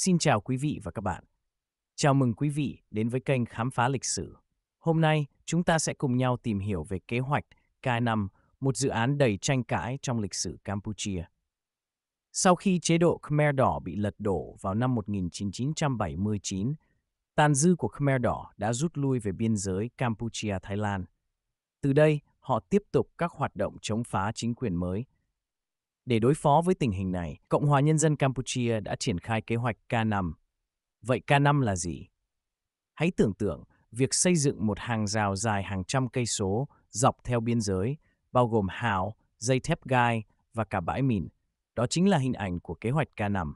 Xin chào quý vị và các bạn. Chào mừng quý vị đến với kênh Khám phá lịch sử. Hôm nay, chúng ta sẽ cùng nhau tìm hiểu về kế hoạch K5, một dự án đầy tranh cãi trong lịch sử Campuchia. Sau khi chế độ Khmer Đỏ bị lật đổ vào năm 1979, tàn dư của Khmer Đỏ đã rút lui về biên giới Campuchia-Thái Lan. Từ đây, họ tiếp tục các hoạt động chống phá chính quyền mới – để đối phó với tình hình này, Cộng hòa Nhân dân Campuchia đã triển khai kế hoạch K5. Vậy K5 là gì? Hãy tưởng tượng việc xây dựng một hàng rào dài hàng trăm cây số dọc theo biên giới, bao gồm hào, dây thép gai và cả bãi mìn. Đó chính là hình ảnh của kế hoạch K5.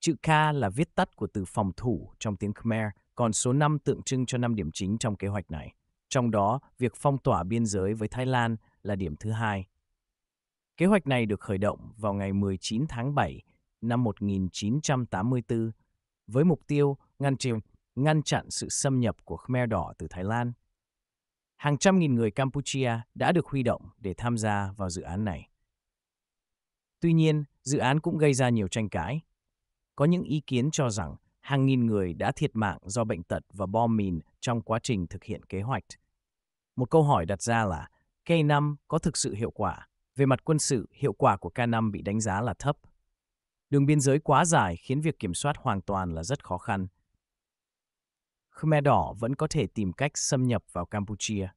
Chữ K là viết tắt của từ phòng thủ trong tiếng Khmer, còn số 5 tượng trưng cho 5 điểm chính trong kế hoạch này. Trong đó, việc phong tỏa biên giới với Thái Lan là điểm thứ hai. Kế hoạch này được khởi động vào ngày 19 tháng 7 năm 1984 với mục tiêu ngăn chặn ngăn chặn sự xâm nhập của Khmer Đỏ từ Thái Lan. Hàng trăm nghìn người Campuchia đã được huy động để tham gia vào dự án này. Tuy nhiên, dự án cũng gây ra nhiều tranh cãi. Có những ý kiến cho rằng hàng nghìn người đã thiệt mạng do bệnh tật và bom mìn trong quá trình thực hiện kế hoạch. Một câu hỏi đặt ra là K5 có thực sự hiệu quả về mặt quân sự, hiệu quả của K5 bị đánh giá là thấp. Đường biên giới quá dài khiến việc kiểm soát hoàn toàn là rất khó khăn. Khmer Đỏ vẫn có thể tìm cách xâm nhập vào Campuchia.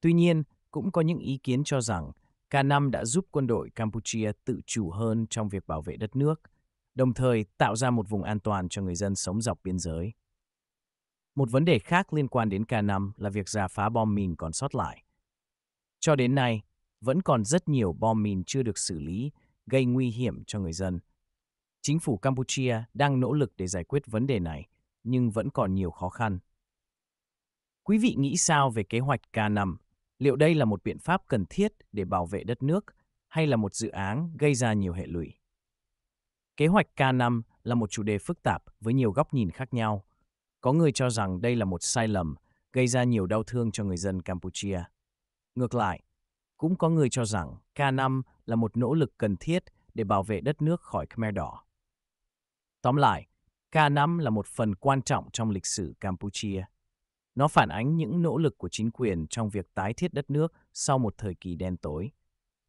Tuy nhiên, cũng có những ý kiến cho rằng K5 đã giúp quân đội Campuchia tự chủ hơn trong việc bảo vệ đất nước, đồng thời tạo ra một vùng an toàn cho người dân sống dọc biên giới. Một vấn đề khác liên quan đến K5 là việc giả phá bom mìn còn sót lại. Cho đến nay, vẫn còn rất nhiều bom mìn chưa được xử lý, gây nguy hiểm cho người dân. Chính phủ Campuchia đang nỗ lực để giải quyết vấn đề này, nhưng vẫn còn nhiều khó khăn. Quý vị nghĩ sao về kế hoạch K5? Liệu đây là một biện pháp cần thiết để bảo vệ đất nước hay là một dự án gây ra nhiều hệ lụy? Kế hoạch K5 là một chủ đề phức tạp với nhiều góc nhìn khác nhau. Có người cho rằng đây là một sai lầm, gây ra nhiều đau thương cho người dân Campuchia. Ngược lại, cũng có người cho rằng K5 là một nỗ lực cần thiết để bảo vệ đất nước khỏi Khmer Đỏ. Tóm lại, K5 là một phần quan trọng trong lịch sử Campuchia. Nó phản ánh những nỗ lực của chính quyền trong việc tái thiết đất nước sau một thời kỳ đen tối.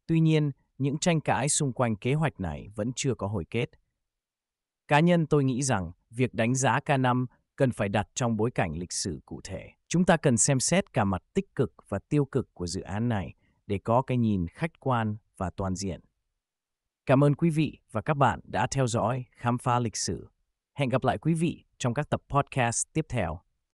Tuy nhiên, những tranh cãi xung quanh kế hoạch này vẫn chưa có hồi kết. Cá nhân tôi nghĩ rằng việc đánh giá K5 cần phải đặt trong bối cảnh lịch sử cụ thể. Chúng ta cần xem xét cả mặt tích cực và tiêu cực của dự án này để có cái nhìn khách quan và toàn diện. Cảm ơn quý vị và các bạn đã theo dõi khám phá lịch sử. Hẹn gặp lại quý vị trong các tập podcast tiếp theo.